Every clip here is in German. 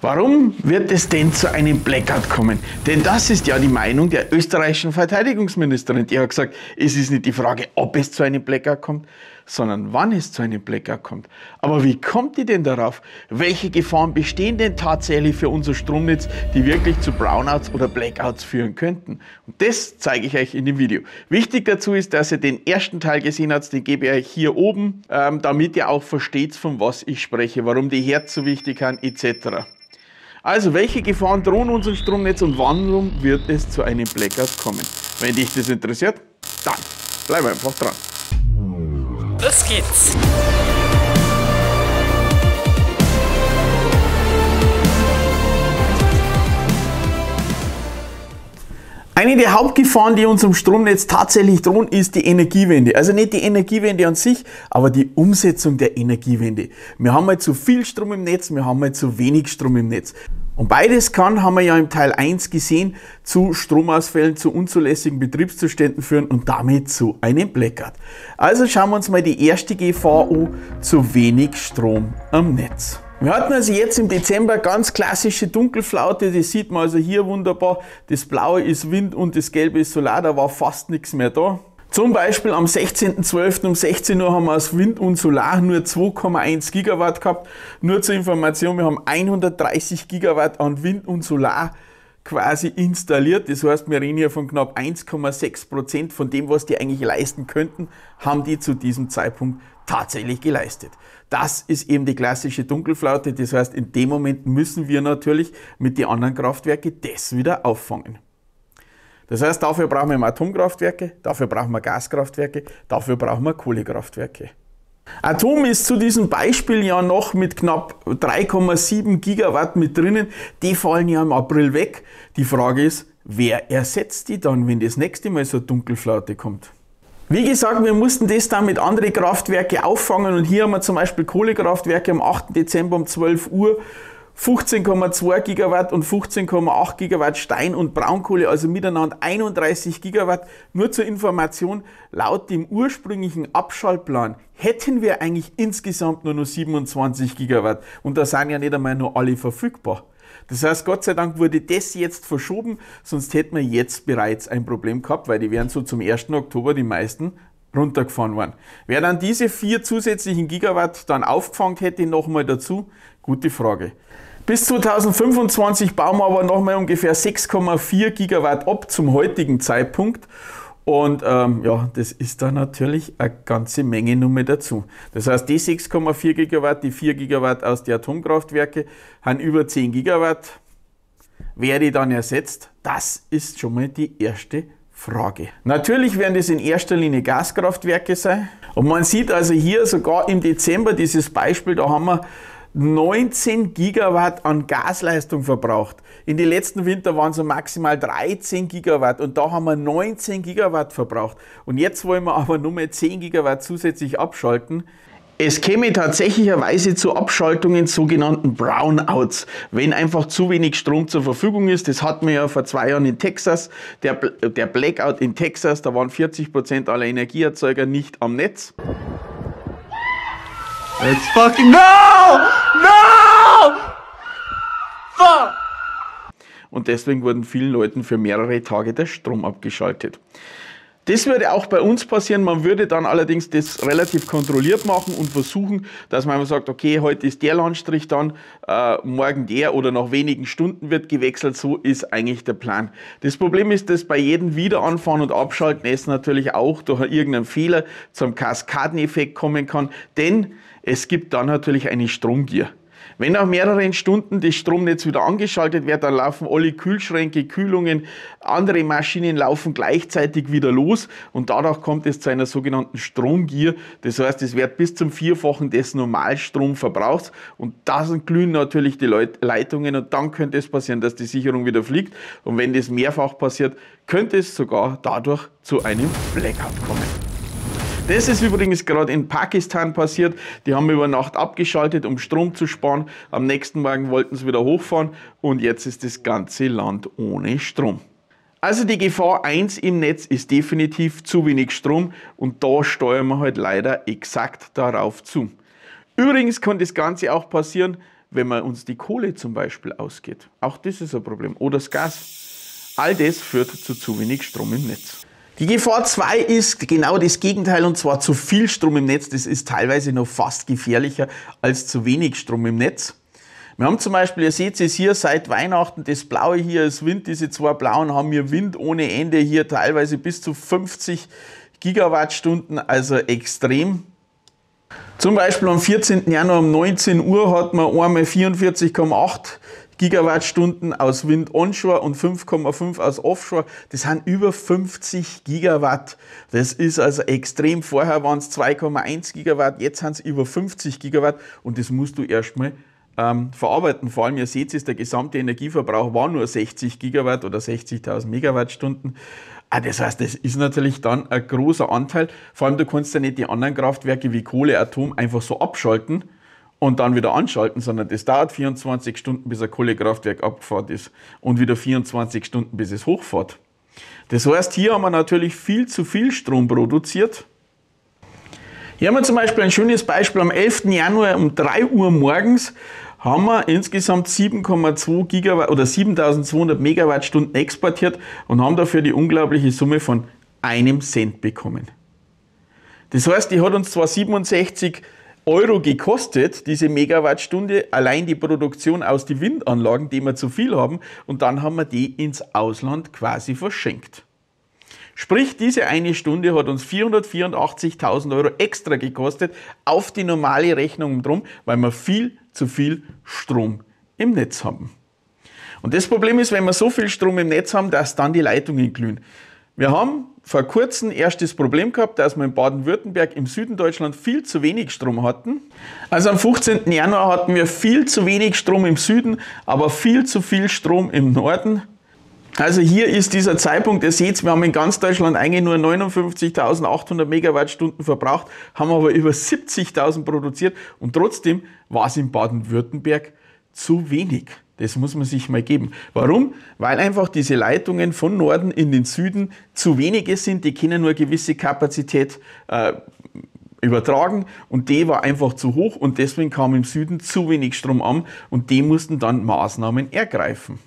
Warum wird es denn zu einem Blackout kommen? Denn das ist ja die Meinung der österreichischen Verteidigungsministerin. Die hat gesagt, es ist nicht die Frage, ob es zu einem Blackout kommt, sondern wann es zu einem Blackout kommt. Aber wie kommt die denn darauf? Welche Gefahren bestehen denn tatsächlich für unser Stromnetz, die wirklich zu Brownouts oder Blackouts führen könnten? Und das zeige ich euch in dem Video. Wichtig dazu ist, dass ihr den ersten Teil gesehen habt, den gebe ich euch hier oben, ähm, damit ihr auch versteht, von was ich spreche, warum die Herz so wichtig sind, etc. Also, welche Gefahren drohen unserem Stromnetz und wann wird es zu einem Blackout kommen? Wenn dich das interessiert, dann bleib einfach dran. Los geht's! Eine der Hauptgefahren, die uns im Stromnetz tatsächlich drohen, ist die Energiewende. Also nicht die Energiewende an sich, aber die Umsetzung der Energiewende. Wir haben mal halt zu viel Strom im Netz, wir haben mal halt zu wenig Strom im Netz. Und beides kann, haben wir ja im Teil 1 gesehen, zu Stromausfällen, zu unzulässigen Betriebszuständen führen und damit zu einem Blackout. Also schauen wir uns mal die erste Gefahr an, zu wenig Strom am Netz. Wir hatten also jetzt im Dezember ganz klassische Dunkelflaute, das sieht man also hier wunderbar. Das Blaue ist Wind und das Gelbe ist Solar, da war fast nichts mehr da. Zum Beispiel am 16.12. um 16 Uhr haben wir aus Wind und Solar nur 2,1 Gigawatt gehabt. Nur zur Information, wir haben 130 Gigawatt an Wind und Solar quasi installiert. Das heißt, wir reden hier von knapp 1,6 Prozent von dem, was die eigentlich leisten könnten, haben die zu diesem Zeitpunkt tatsächlich geleistet. Das ist eben die klassische Dunkelflaute. Das heißt, in dem Moment müssen wir natürlich mit den anderen Kraftwerken das wieder auffangen. Das heißt, dafür brauchen wir Atomkraftwerke, dafür brauchen wir Gaskraftwerke, dafür brauchen wir Kohlekraftwerke. Atom ist zu diesem Beispiel ja noch mit knapp 3,7 Gigawatt mit drinnen. Die fallen ja im April weg. Die Frage ist, wer ersetzt die dann, wenn das nächste Mal so Dunkelflaute kommt? Wie gesagt, wir mussten das dann mit anderen Kraftwerke auffangen und hier haben wir zum Beispiel Kohlekraftwerke am 8. Dezember um 12 Uhr 15,2 Gigawatt und 15,8 Gigawatt Stein- und Braunkohle, also miteinander 31 Gigawatt. Nur zur Information, laut dem ursprünglichen Abschaltplan hätten wir eigentlich insgesamt nur noch 27 Gigawatt und da sind ja nicht einmal nur alle verfügbar. Das heißt, Gott sei Dank wurde das jetzt verschoben, sonst hätten wir jetzt bereits ein Problem gehabt, weil die wären so zum 1. Oktober die meisten runtergefahren worden. Wer dann diese vier zusätzlichen Gigawatt dann aufgefangen hätte, nochmal dazu, gute Frage. Bis 2025 bauen wir aber nochmal ungefähr 6,4 Gigawatt ab zum heutigen Zeitpunkt und ähm, ja, das ist da natürlich eine ganze Menge Nummer dazu. Das heißt, die 6,4 Gigawatt, die 4 Gigawatt aus den Atomkraftwerken, haben über 10 Gigawatt. Wäre dann ersetzt? Das ist schon mal die erste Frage. Natürlich werden das in erster Linie Gaskraftwerke sein. Und man sieht also hier sogar im Dezember dieses Beispiel, da haben wir 19 Gigawatt an Gasleistung verbraucht. In den letzten Winter waren es maximal 13 Gigawatt und da haben wir 19 Gigawatt verbraucht. Und jetzt wollen wir aber nur mehr 10 Gigawatt zusätzlich abschalten. Es käme tatsächlicherweise zu Abschaltungen, sogenannten Brownouts, wenn einfach zu wenig Strom zur Verfügung ist. Das hatten wir ja vor zwei Jahren in Texas. Der, der Blackout in Texas, da waren 40 Prozent aller Energieerzeuger nicht am Netz. It's fucking no! No! Fuck! Und deswegen wurden vielen Leuten für mehrere Tage der Strom abgeschaltet. Das würde auch bei uns passieren. Man würde dann allerdings das relativ kontrolliert machen und versuchen, dass man einfach sagt, okay, heute ist der Landstrich dann, äh, morgen der oder nach wenigen Stunden wird gewechselt. So ist eigentlich der Plan. Das Problem ist, dass bei jedem Wiederanfahren und Abschalten es natürlich auch durch irgendeinen Fehler zum Kaskadeneffekt kommen kann. Denn es gibt dann natürlich eine Stromgier. Wenn nach mehreren Stunden das Stromnetz wieder angeschaltet wird, dann laufen alle Kühlschränke, Kühlungen, andere Maschinen laufen gleichzeitig wieder los und dadurch kommt es zu einer sogenannten Stromgier. Das heißt, es wird bis zum Vierfachen des Normalstromverbrauchs und da glühen natürlich die Leitungen und dann könnte es passieren, dass die Sicherung wieder fliegt und wenn das mehrfach passiert, könnte es sogar dadurch zu einem Blackout kommen. Das ist übrigens gerade in Pakistan passiert. Die haben über Nacht abgeschaltet, um Strom zu sparen. Am nächsten Morgen wollten sie wieder hochfahren und jetzt ist das ganze Land ohne Strom. Also die Gefahr 1 im Netz ist definitiv zu wenig Strom und da steuern wir halt leider exakt darauf zu. Übrigens kann das Ganze auch passieren, wenn man uns die Kohle zum Beispiel ausgeht. Auch das ist ein Problem. Oder das Gas. All das führt zu zu wenig Strom im Netz. Die Gefahr 2 ist genau das Gegenteil und zwar zu viel Strom im Netz. Das ist teilweise noch fast gefährlicher als zu wenig Strom im Netz. Wir haben zum Beispiel, ihr seht es hier seit Weihnachten, das blaue hier ist Wind, diese zwei blauen haben hier Wind ohne Ende, hier teilweise bis zu 50 Gigawattstunden, also extrem. Zum Beispiel am 14. Januar um 19 Uhr hat man einmal 44,8 Gigawattstunden aus Wind onshore und 5,5 aus offshore. Das sind über 50 Gigawatt. Das ist also extrem. Vorher waren es 2,1 Gigawatt, jetzt sind es über 50 Gigawatt und das musst du erstmal ähm, verarbeiten. Vor allem, ihr seht es, der gesamte Energieverbrauch war nur 60 Gigawatt oder 60.000 Megawattstunden. Ah, das heißt, das ist natürlich dann ein großer Anteil. Vor allem, du kannst ja nicht die anderen Kraftwerke wie Kohle, Atom einfach so abschalten, und dann wieder anschalten, sondern das dauert 24 Stunden, bis ein Kohlekraftwerk abgefahren ist und wieder 24 Stunden, bis es hochfährt. Das heißt, hier haben wir natürlich viel zu viel Strom produziert. Hier haben wir zum Beispiel ein schönes Beispiel. Am 11. Januar um 3 Uhr morgens haben wir insgesamt 7,2 Gigawatt oder 7200 Megawattstunden exportiert und haben dafür die unglaubliche Summe von einem Cent bekommen. Das heißt, die hat uns zwar 67 Euro gekostet, diese Megawattstunde, allein die Produktion aus den Windanlagen, die wir zu viel haben, und dann haben wir die ins Ausland quasi verschenkt. Sprich, diese eine Stunde hat uns 484.000 Euro extra gekostet auf die normale Rechnung drum, weil wir viel zu viel Strom im Netz haben. Und das Problem ist, wenn wir so viel Strom im Netz haben, dass dann die Leitungen glühen. Wir haben vor kurzem erst das Problem gehabt, dass wir in Baden-Württemberg im Süden Deutschland viel zu wenig Strom hatten. Also am 15. Januar hatten wir viel zu wenig Strom im Süden, aber viel zu viel Strom im Norden. Also hier ist dieser Zeitpunkt, ihr seht, wir haben in ganz Deutschland eigentlich nur 59.800 Megawattstunden verbraucht, haben aber über 70.000 produziert und trotzdem war es in Baden-Württemberg zu wenig. Das muss man sich mal geben. Warum? Weil einfach diese Leitungen von Norden in den Süden zu wenige sind. Die können nur eine gewisse Kapazität äh, übertragen und die war einfach zu hoch und deswegen kam im Süden zu wenig Strom an und die mussten dann Maßnahmen ergreifen.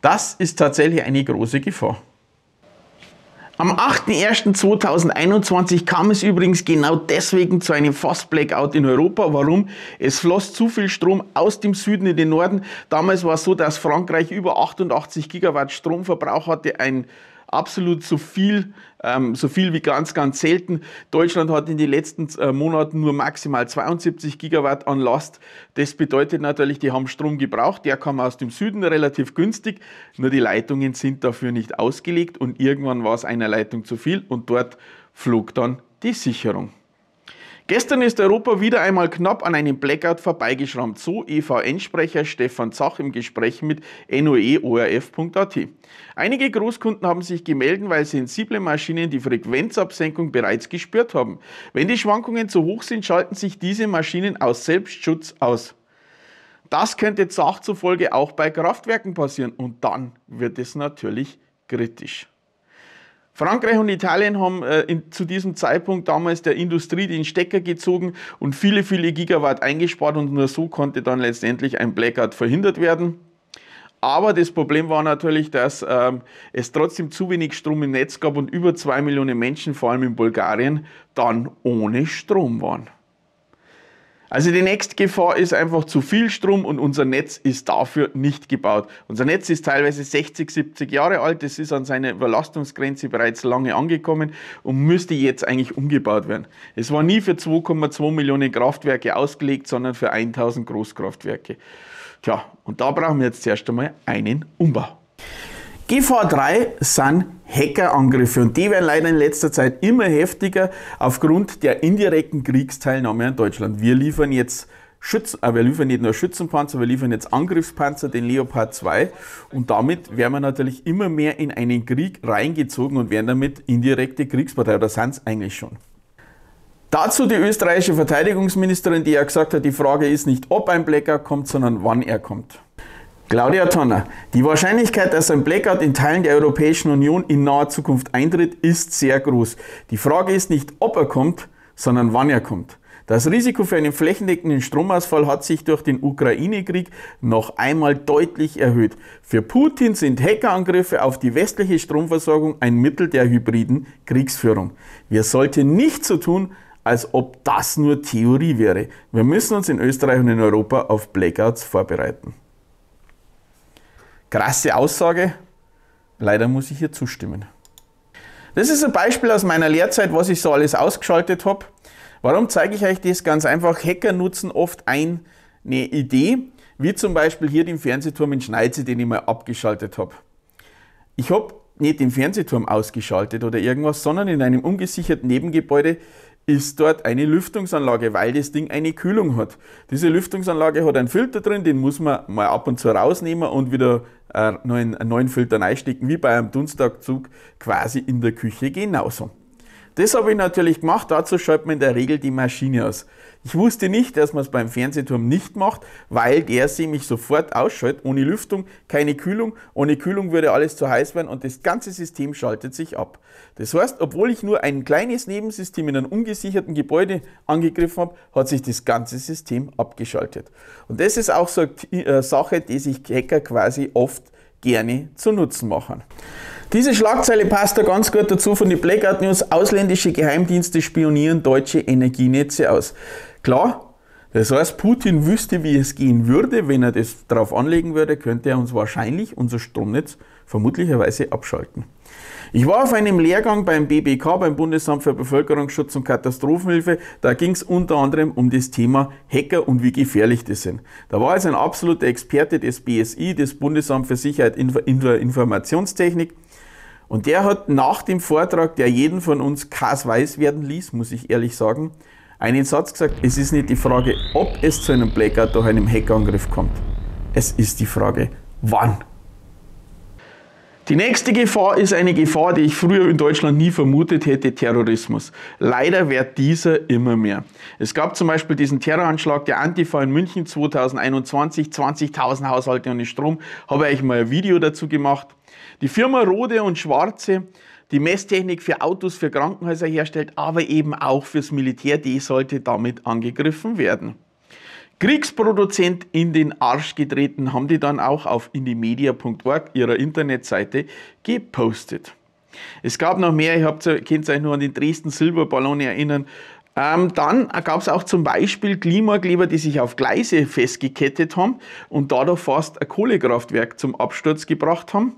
Das ist tatsächlich eine große Gefahr. Am 8.01.2021 kam es übrigens genau deswegen zu einem Fast-Blackout in Europa. Warum? Es floss zu viel Strom aus dem Süden in den Norden. Damals war es so, dass Frankreich über 88 Gigawatt Stromverbrauch hatte, ein absolut so viel, ähm, so viel wie ganz, ganz selten. Deutschland hat in den letzten äh, Monaten nur maximal 72 Gigawatt an Last. Das bedeutet natürlich, die haben Strom gebraucht, der kam aus dem Süden relativ günstig, nur die Leitungen sind dafür nicht ausgelegt und irgendwann war es einer Leitung zu viel und dort flog dann die Sicherung. Gestern ist Europa wieder einmal knapp an einem Blackout vorbeigeschrammt, so EVN-Sprecher Stefan Zach im Gespräch mit noeorf.at. Einige Großkunden haben sich gemeldet, weil sensible Maschinen die Frequenzabsenkung bereits gespürt haben. Wenn die Schwankungen zu hoch sind, schalten sich diese Maschinen aus Selbstschutz aus. Das könnte Zach zufolge auch bei Kraftwerken passieren und dann wird es natürlich kritisch. Frankreich und Italien haben äh, in, zu diesem Zeitpunkt damals der Industrie den Stecker gezogen und viele, viele Gigawatt eingespart und nur so konnte dann letztendlich ein Blackout verhindert werden. Aber das Problem war natürlich, dass ähm, es trotzdem zu wenig Strom im Netz gab und über zwei Millionen Menschen, vor allem in Bulgarien, dann ohne Strom waren. Also die nächste Gefahr ist einfach zu viel Strom und unser Netz ist dafür nicht gebaut. Unser Netz ist teilweise 60, 70 Jahre alt, es ist an seiner Überlastungsgrenze bereits lange angekommen und müsste jetzt eigentlich umgebaut werden. Es war nie für 2,2 Millionen Kraftwerke ausgelegt, sondern für 1000 Großkraftwerke. Tja, und da brauchen wir jetzt zuerst einmal einen Umbau. Gefahr 3 sind Hackerangriffe. Und die werden leider in letzter Zeit immer heftiger aufgrund der indirekten Kriegsteilnahme an Deutschland. Wir liefern jetzt Schützen, äh, wir liefern nicht nur Schützenpanzer, wir liefern jetzt Angriffspanzer, den Leopard 2. Und damit werden wir natürlich immer mehr in einen Krieg reingezogen und werden damit indirekte Kriegspartei. Oder sind es eigentlich schon? Dazu die österreichische Verteidigungsministerin, die ja gesagt hat, die Frage ist nicht, ob ein Blackout kommt, sondern wann er kommt. Claudia Tonner, die Wahrscheinlichkeit, dass ein Blackout in Teilen der Europäischen Union in naher Zukunft eintritt, ist sehr groß. Die Frage ist nicht, ob er kommt, sondern wann er kommt. Das Risiko für einen flächendeckenden Stromausfall hat sich durch den Ukraine-Krieg noch einmal deutlich erhöht. Für Putin sind Hackerangriffe auf die westliche Stromversorgung ein Mittel der hybriden Kriegsführung. Wir sollten nicht so tun, als ob das nur Theorie wäre. Wir müssen uns in Österreich und in Europa auf Blackouts vorbereiten. Krasse Aussage. Leider muss ich hier zustimmen. Das ist ein Beispiel aus meiner Lehrzeit, was ich so alles ausgeschaltet habe. Warum zeige ich euch das? Ganz einfach, Hacker nutzen oft eine ne Idee, wie zum Beispiel hier den Fernsehturm in Schneize, den ich mal abgeschaltet habe. Ich habe nicht den Fernsehturm ausgeschaltet oder irgendwas, sondern in einem ungesicherten Nebengebäude ist dort eine Lüftungsanlage, weil das Ding eine Kühlung hat. Diese Lüftungsanlage hat einen Filter drin, den muss man mal ab und zu rausnehmen und wieder äh, einen neuen, Filter reinstecken, wie bei einem Dunstabzug quasi in der Küche genauso. Das habe ich natürlich gemacht, dazu schaltet man in der Regel die Maschine aus. Ich wusste nicht, dass man es beim Fernsehturm nicht macht, weil der sie mich sofort ausschaltet, ohne Lüftung, keine Kühlung. Ohne Kühlung würde alles zu heiß werden und das ganze System schaltet sich ab. Das heißt, obwohl ich nur ein kleines Nebensystem in einem ungesicherten Gebäude angegriffen habe, hat sich das ganze System abgeschaltet. Und das ist auch so eine äh, Sache, die sich Hacker quasi oft gerne zu Nutzen machen. Diese Schlagzeile passt da ganz gut dazu von den Blackout News. Ausländische Geheimdienste spionieren deutsche Energienetze aus. Klar, das heißt, Putin wüsste, wie es gehen würde, wenn er das drauf anlegen würde, könnte er uns wahrscheinlich unser Stromnetz vermutlicherweise abschalten. Ich war auf einem Lehrgang beim BBK, beim Bundesamt für Bevölkerungsschutz und Katastrophenhilfe. Da ging es unter anderem um das Thema Hacker und wie gefährlich die sind. Da war also ein absoluter Experte des BSI, des Bundesamt für Sicherheit in der Informationstechnik. Und der hat nach dem Vortrag, der jeden von uns kassweiß werden ließ, muss ich ehrlich sagen, einen Satz gesagt, es ist nicht die Frage, ob es zu einem Blackout durch einen Hackerangriff kommt. Es ist die Frage, wann. Die nächste Gefahr ist eine Gefahr, die ich früher in Deutschland nie vermutet hätte, Terrorismus. Leider wird dieser immer mehr. Es gab zum Beispiel diesen Terroranschlag der Antifa in München 2021, 20.000 Haushalte ohne Strom, habe ich mal ein Video dazu gemacht. Die Firma Rode und Schwarze, die Messtechnik für Autos, für Krankenhäuser herstellt, aber eben auch fürs Militär, die sollte damit angegriffen werden. Kriegsproduzent in den Arsch getreten, haben die dann auch auf indimedia.org, ihrer Internetseite, gepostet. Es gab noch mehr, ihr könnt euch nur an den Dresden Silberballon erinnern. Ähm, dann gab es auch zum Beispiel Klimakleber, die sich auf Gleise festgekettet haben und dadurch fast ein Kohlekraftwerk zum Absturz gebracht haben.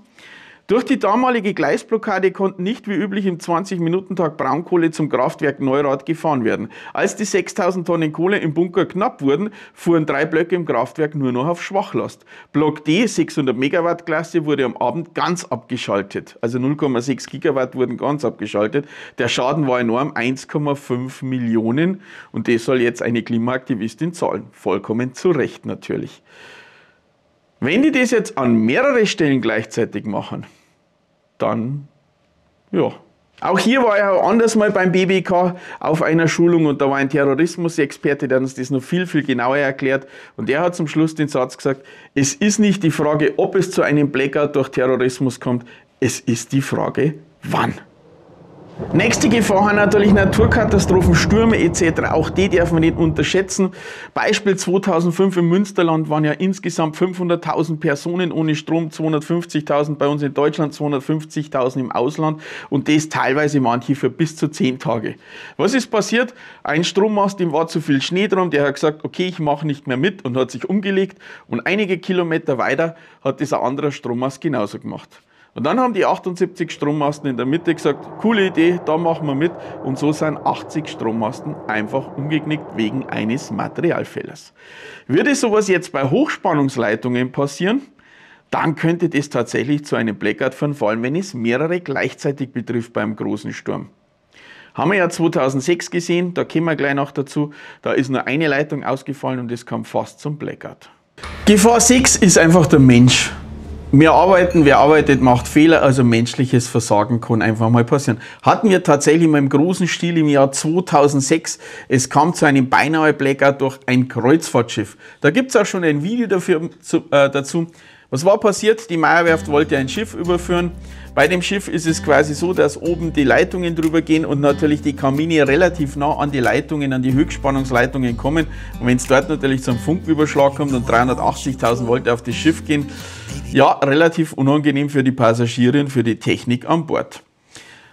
Durch die damalige Gleisblockade konnten nicht wie üblich im 20-Minuten-Tag Braunkohle zum Kraftwerk Neurath gefahren werden. Als die 6000 Tonnen Kohle im Bunker knapp wurden, fuhren drei Blöcke im Kraftwerk nur noch auf Schwachlast. Block D, 600 Megawatt Klasse, wurde am Abend ganz abgeschaltet. Also 0,6 Gigawatt wurden ganz abgeschaltet. Der Schaden war enorm, 1,5 Millionen. Und das soll jetzt eine Klimaaktivistin zahlen. Vollkommen zu Recht natürlich. Wenn die das jetzt an mehrere Stellen gleichzeitig machen, dann ja. Auch hier war er anders mal beim BBK auf einer Schulung und da war ein Terrorismusexperte, der uns das noch viel, viel genauer erklärt. Und der hat zum Schluss den Satz gesagt, es ist nicht die Frage, ob es zu einem Blackout durch Terrorismus kommt, es ist die Frage, wann. Nächste Gefahr natürlich Naturkatastrophen, Stürme etc. Auch die darf man nicht unterschätzen. Beispiel 2005 im Münsterland waren ja insgesamt 500.000 Personen ohne Strom, 250.000 bei uns in Deutschland, 250.000 im Ausland und das teilweise manche für bis zu 10 Tage. Was ist passiert? Ein Strommast, dem war zu viel Schnee drum, der hat gesagt, okay, ich mache nicht mehr mit und hat sich umgelegt und einige Kilometer weiter hat dieser andere Strommast genauso gemacht. Und dann haben die 78 Strommasten in der Mitte gesagt, coole Idee, da machen wir mit. Und so sind 80 Strommasten einfach umgeknickt wegen eines Materialfehlers. Würde sowas jetzt bei Hochspannungsleitungen passieren, dann könnte das tatsächlich zu einem Blackout führen, vor allem wenn es mehrere gleichzeitig betrifft beim großen Sturm. Haben wir ja 2006 gesehen, da kommen wir gleich noch dazu, da ist nur eine Leitung ausgefallen und es kam fast zum Blackout. Gefahr 6 ist einfach der Mensch wir arbeiten, wer arbeitet, macht Fehler, also menschliches Versagen kann einfach mal passieren. Hatten wir tatsächlich mal im großen Stil im Jahr 2006. Es kam zu einem beinahe Blackout durch ein Kreuzfahrtschiff. Da gibt's auch schon ein Video dafür, äh, dazu. Was war passiert? Die Meierwerft wollte ein Schiff überführen. Bei dem Schiff ist es quasi so, dass oben die Leitungen drüber gehen und natürlich die Kamine relativ nah an die Leitungen, an die Höchstspannungsleitungen kommen. Und wenn es dort natürlich zum Funküberschlag kommt und 380.000 Volt auf das Schiff gehen, ja, relativ unangenehm für die Passagiere und für die Technik an Bord.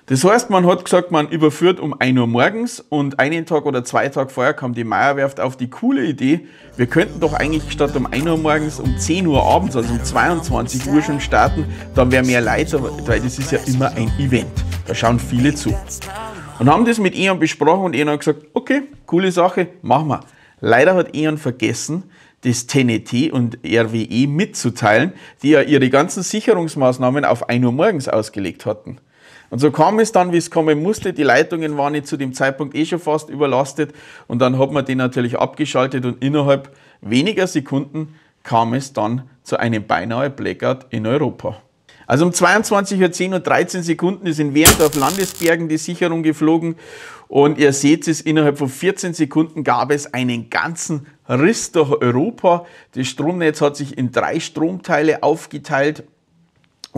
Das heißt, man hat gesagt, man überführt um 1 Uhr morgens und einen Tag oder zwei Tage vorher kam die Meierwerft auf die coole Idee, wir könnten doch eigentlich statt um 1 Uhr morgens um 10 Uhr abends, also um 22 Uhr schon starten, dann wäre mehr Leute, weil das ist ja immer ein Event. Da schauen viele zu. Und haben das mit Ian besprochen und Ian hat gesagt, okay, coole Sache, machen wir. Leider hat Ian vergessen, das TNT und RWE mitzuteilen, die ja ihre ganzen Sicherungsmaßnahmen auf 1 Uhr morgens ausgelegt hatten. Und so kam es dann, wie es kommen musste. Die Leitungen waren nicht zu dem Zeitpunkt eh schon fast überlastet. Und dann hat man den natürlich abgeschaltet und innerhalb weniger Sekunden kam es dann zu einem beinahe Blackout in Europa. Also um 22.10 Uhr und 13 Sekunden ist in Werndorf Landesbergen die Sicherung geflogen und ihr seht es, innerhalb von 14 Sekunden gab es einen ganzen Riss durch Europa. Das Stromnetz hat sich in drei Stromteile aufgeteilt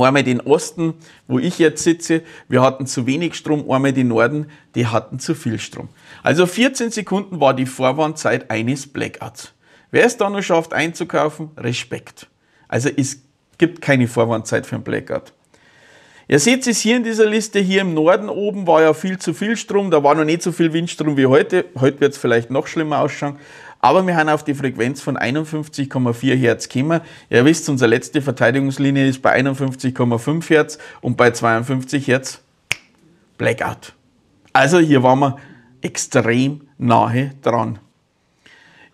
einmal den Osten, wo ich jetzt sitze, wir hatten zu wenig Strom, einmal den Norden, die hatten zu viel Strom. Also 14 Sekunden war die Vorwarnzeit eines Blackouts. Wer es dann noch schafft einzukaufen, Respekt. Also es gibt keine Vorwarnzeit für ein Blackout. Ihr seht es hier in dieser Liste, hier im Norden oben war ja viel zu viel Strom, da war noch nicht so viel Windstrom wie heute. Heute wird es vielleicht noch schlimmer ausschauen. Aber wir haben auf die Frequenz von 51,4 Hertz gekommen. Ihr wisst, unsere letzte Verteidigungslinie ist bei 51,5 Hertz und bei 52 Hertz Blackout. Also hier waren wir extrem nahe dran.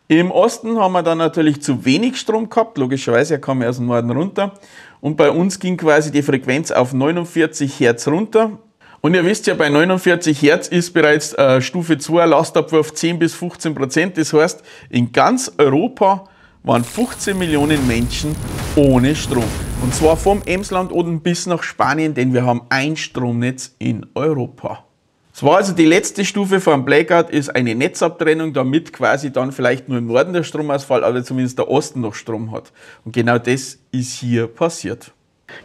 Im Osten haben wir dann natürlich zu wenig Strom gehabt, logischerweise, er kam aus dem Norden runter. Und bei uns ging quasi die Frequenz auf 49 Hertz runter und ihr wisst ja, bei 49 Hertz ist bereits äh, Stufe 2 Lastabwurf 10 bis 15 Prozent. Das heißt, in ganz Europa waren 15 Millionen Menschen ohne Strom. Und zwar vom Emsland Oden bis nach Spanien, denn wir haben ein Stromnetz in Europa. Es war also die letzte Stufe vom Blackout, ist eine Netzabtrennung, damit quasi dann vielleicht nur im Norden der Stromausfall, aber zumindest der Osten noch Strom hat. Und genau das ist hier passiert.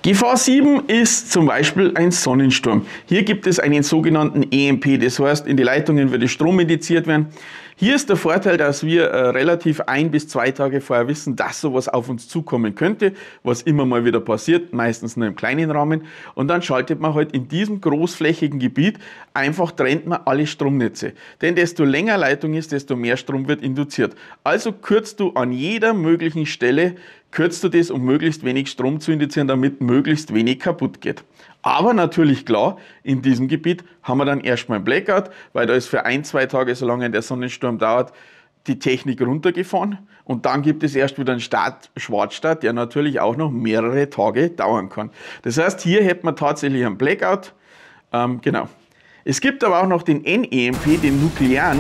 Gefahr 7 ist zum Beispiel ein Sonnensturm. Hier gibt es einen sogenannten EMP, das heißt, in die Leitungen würde Strom indiziert werden. Hier ist der Vorteil, dass wir äh, relativ ein bis zwei Tage vorher wissen, dass sowas auf uns zukommen könnte, was immer mal wieder passiert, meistens nur im kleinen Rahmen. Und dann schaltet man halt in diesem großflächigen Gebiet einfach trennt man alle Stromnetze. Denn desto länger Leitung ist, desto mehr Strom wird induziert. Also kürzt du an jeder möglichen Stelle, kürzt du das, um möglichst wenig Strom zu induzieren, damit möglichst wenig kaputt geht. Aber natürlich klar, in diesem Gebiet haben wir dann erstmal ein Blackout, weil da ist für ein, zwei Tage, solange der Sonnensturm dauert, die Technik runtergefahren und dann gibt es erst wieder einen Start, Schwarzstart, der natürlich auch noch mehrere Tage dauern kann. Das heißt, hier hätte man tatsächlich einen Blackout. Ähm, genau. Es gibt aber auch noch den NEMP, den nuklearen.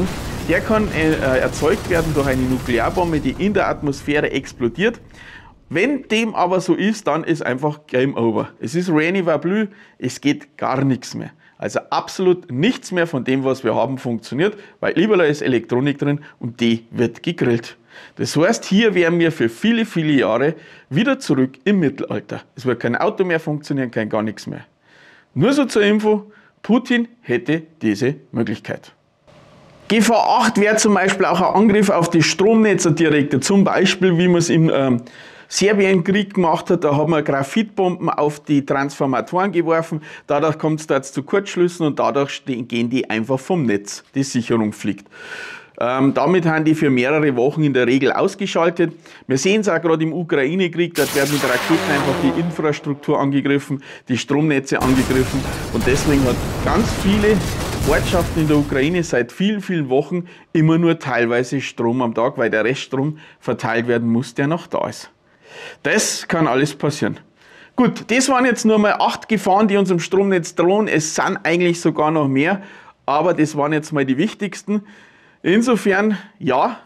Der kann äh, erzeugt werden durch eine Nuklearbombe, die in der Atmosphäre explodiert. Wenn dem aber so ist, dann ist einfach Game Over. Es ist Rainy Vablü, es geht gar nichts mehr. Also absolut nichts mehr von dem, was wir haben, funktioniert, weil überall ist Elektronik drin und die wird gegrillt. Das heißt, hier wären wir für viele, viele Jahre wieder zurück im Mittelalter. Es wird kein Auto mehr funktionieren, kein gar nichts mehr. Nur so zur Info, Putin hätte diese Möglichkeit. GV8 wäre zum Beispiel auch ein Angriff auf die Stromnetze direkt, zum Beispiel wie man es in... ähm, Serbienkrieg gemacht hat. Da haben wir Graphitbomben auf die Transformatoren geworfen. Dadurch kommt es dazu zu Kurzschlüssen und dadurch gehen die einfach vom Netz. Die Sicherung fliegt. Ähm, damit haben die für mehrere Wochen in der Regel ausgeschaltet. Wir sehen es auch gerade im Ukraine-Krieg, dort werden mit Raketen einfach die Infrastruktur angegriffen, die Stromnetze angegriffen. Und deswegen hat ganz viele Ortschaften in der Ukraine seit vielen, vielen Wochen immer nur teilweise Strom am Tag, weil der Reststrom verteilt werden muss, der noch da ist. Das kann alles passieren. Gut, das waren jetzt nur mal acht Gefahren, die uns im Stromnetz drohen. Es sind eigentlich sogar noch mehr, aber das waren jetzt mal die wichtigsten. Insofern, ja,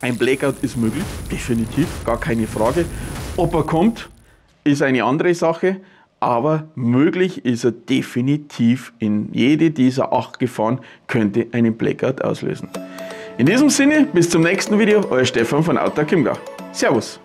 ein Blackout ist möglich, definitiv, gar keine Frage. Ob er kommt, ist eine andere Sache, aber möglich ist er definitiv. In jede dieser acht Gefahren könnte einen Blackout auslösen. In diesem Sinne, bis zum nächsten Video, euer Stefan von Auta Kimga. Servus!